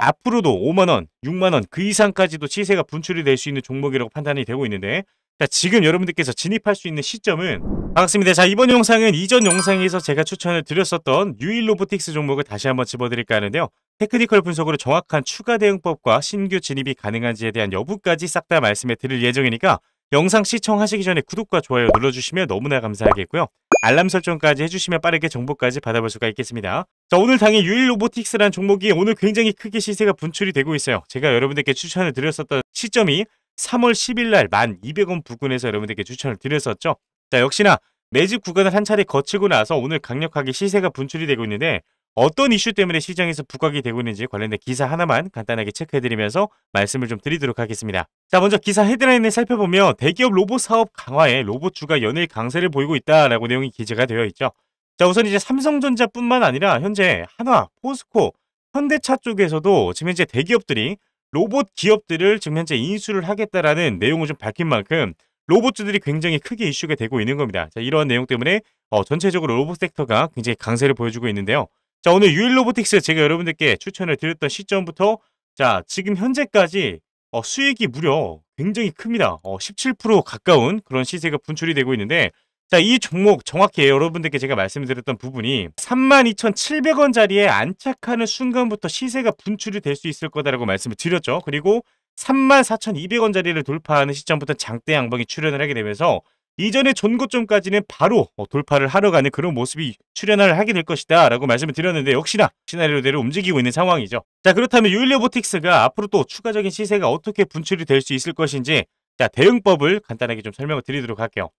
앞으로도 5만원, 6만원 그 이상까지도 시세가 분출이 될 수 있는 종목이라고 판단이 되고 있는데 자, 지금 여러분들께서 진입할 수 있는 시점은 반갑습니다. 자, 이번 영상은 이전 영상에서 제가 추천을 드렸었던 유일 로보틱스 종목을 다시 한번 집어드릴까 하는데요. 테크니컬 분석으로 정확한 추가 대응법과 신규 진입이 가능한지에 대한 여부까지 싹 다 말씀해 드릴 예정이니까 영상 시청하시기 전에 구독과 좋아요 눌러주시면 너무나 감사하겠고요. 알람 설정까지 해주시면 빠르게 정보까지 받아볼 수가 있겠습니다. 자 오늘 당일 유일 로보틱스라는 종목이 오늘 굉장히 크게 시세가 분출이 되고 있어요. 제가 여러분들께 추천을 드렸었던 시점이 3월 10일 날 1200원 부근에서 여러분들께 추천을 드렸었죠. 자 역시나 매집 구간을 한 차례 거치고 나서 오늘 강력하게 시세가 분출이 되고 있는데 어떤 이슈 때문에 시장에서 부각이 되고 있는지 관련된 기사 하나만 간단하게 체크해드리면서 말씀을 좀 드리도록 하겠습니다. 자 먼저 기사 헤드라인을 살펴보면 대기업 로봇 사업 강화에 로봇주가 연일 강세를 보이고 있다라고 내용이 기재가 되어 있죠. 자 우선 이제 삼성전자뿐만 아니라 현재 한화, 포스코, 현대차 쪽에서도 지금 현재 대기업들이 로봇 기업들을 지금 현재 인수를 하겠다라는 내용을 좀 밝힌 만큼 로봇주들이 굉장히 크게 이슈가 되고 있는 겁니다. 자, 이러한 내용 때문에 어, 전체적으로 로봇 섹터가 굉장히 강세를 보여주고 있는데요. 자 오늘 유일로보틱스 제가 여러분들께 추천을 드렸던 시점부터 자 지금 현재까지 어, 수익이 무려 굉장히 큽니다. 어, 17% 가까운 그런 시세가 분출이 되고 있는데 자, 이 종목 정확히 여러분들께 제가 말씀드렸던 부분이 32,700원 자리에 안착하는 순간부터 시세가 분출이 될 수 있을 거다라고 말씀을 드렸죠. 그리고 34,200원 자리를 돌파하는 시점부터 장대 양봉이 출현을 하게 되면서 이전의 전고점까지는 바로 어, 돌파를 하러 가는 그런 모습이 출연을 하게 될 것이다 라고 말씀을 드렸는데 역시나 시나리오대로 움직이고 있는 상황이죠. 자 그렇다면 유일리오 보틱스가 앞으로 또 추가적인 시세가 어떻게 분출이 될 수 있을 것인지 자 대응법을 간단하게 좀 설명을 드리도록 할게요.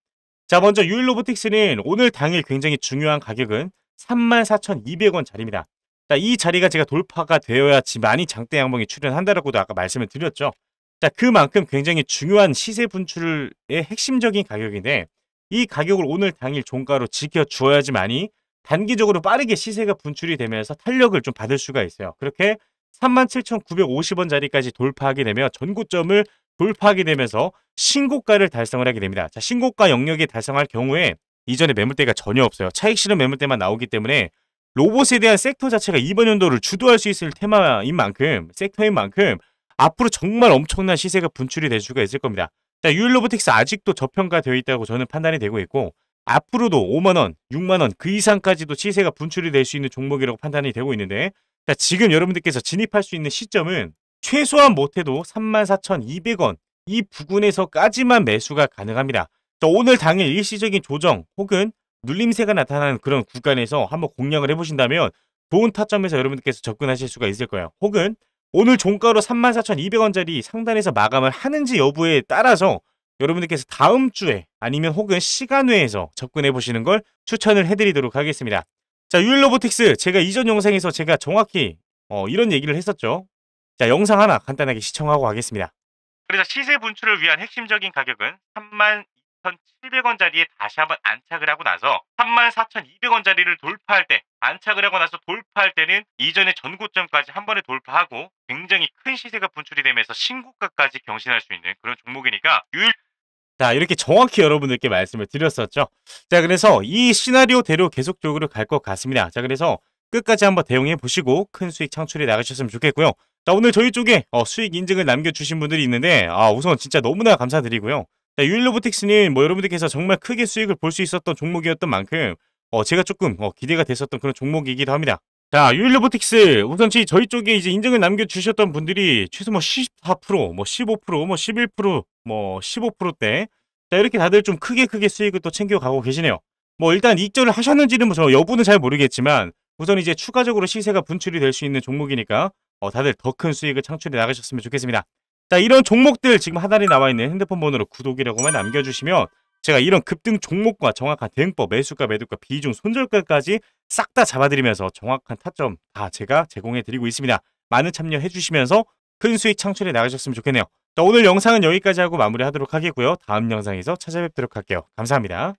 자 먼저 유일로보틱스는 오늘 당일 굉장히 중요한 가격은 34,200원 자리입니다. 자, 이 자리가 제가 돌파가 되어야지만이 장대 양봉이 출현한다라고도 아까 말씀을 드렸죠. 자, 그만큼 굉장히 중요한 시세 분출의 핵심적인 가격인데 이 가격을 오늘 당일 종가로 지켜주어야지만이 단기적으로 빠르게 시세가 분출이 되면서 탄력을 좀 받을 수가 있어요. 그렇게 37,950원 자리까지 돌파하게 되며 전고점을 돌파하게 되면서 신고가를 달성을 하게 됩니다. 자, 신고가 영역에 달성할 경우에 이전에 매물대가 전혀 없어요. 차익 실현 매물대만 나오기 때문에 로봇에 대한 섹터 자체가 이번 연도를 주도할 수 있을 테마인 만큼 섹터인 만큼 앞으로 정말 엄청난 시세가 분출이 될 수가 있을 겁니다. 자, 유일로보틱스 아직도 저평가되어 있다고 저는 판단이 되고 있고 앞으로도 5만원, 6만원 그 이상까지도 시세가 분출이 될 수 있는 종목이라고 판단이 되고 있는데 자, 지금 여러분들께서 진입할 수 있는 시점은 최소한 못해도 34,200원 이 부근에서까지만 매수가 가능합니다. 자, 오늘 당일 일시적인 조정 혹은 눌림새가 나타나는 그런 구간에서 한번 공략을 해보신다면 좋은 타점에서 여러분들께서 접근하실 수가 있을 거예요. 혹은 오늘 종가로 34,200원짜리 상단에서 마감을 하는지 여부에 따라서 여러분들께서 다음 주에 아니면 혹은 시간 외에서 접근해 보시는 걸 추천을 해드리도록 하겠습니다. 자, 유일 로보틱스 제가 이전 영상에서 제가 정확히 어, 이런 얘기를 했었죠. 자, 영상 하나 간단하게 시청하고 가겠습니다. 그래서 시세 분출을 위한 핵심적인 가격은 3 2,700원짜리에 다시 한번 안착을 하고 나서 34,200원짜리를 돌파할 때 안착을 하고 나서 돌파할 때는 이전의 전고점까지 한 번에 돌파하고 굉장히 큰 시세가 분출이 되면서 신고가까지 경신할 수 있는 그런 종목이니까 유일 자 이렇게 정확히 여러분들께 말씀을 드렸었죠 자 그래서 이 시나리오대로 계속적으로 갈 것 같습니다 자 그래서 끝까지 한번 대응해 보시고 큰 수익 창출이 나가셨으면 좋겠고요 자 오늘 저희 쪽에 어, 수익 인증을 남겨주신 분들이 있는데 아 우선 진짜 너무나 감사드리고요 자 유일로보틱스는 뭐 여러분들께서 정말 크게 수익을 볼 수 있었던 종목이었던 만큼 어, 제가 조금 어, 기대가 됐었던 그런 종목이기도 합니다. 자, 유일 로보틱스 우선 저희 쪽에 이제 인증을 남겨주셨던 분들이 최소 뭐 14%, 뭐 15%, 뭐 11%, 뭐 15%대 자 이렇게 다들 좀 크게 크게 수익을 또 챙겨가고 계시네요. 뭐 일단 익절을 하셨는지는 뭐저 여부는 잘 모르겠지만 우선 이제 추가적으로 시세가 분출이 될 수 있는 종목이니까 어, 다들 더 큰 수익을 창출해 나가셨으면 좋겠습니다. 자 이런 종목들 지금 하단에 나와 있는 핸드폰 번호로 구독이라고만 남겨주시면 제가 이런 급등 종목과 정확한 대응법, 매수가, 매도가, 비중, 손절가까지 싹 다 잡아드리면서 정확한 타점 다 제가 제공해드리고 있습니다. 많은 참여해주시면서 큰 수익 창출해 나가셨으면 좋겠네요. 자, 오늘 영상은 여기까지 하고 마무리하도록 하겠고요. 다음 영상에서 찾아뵙도록 할게요. 감사합니다.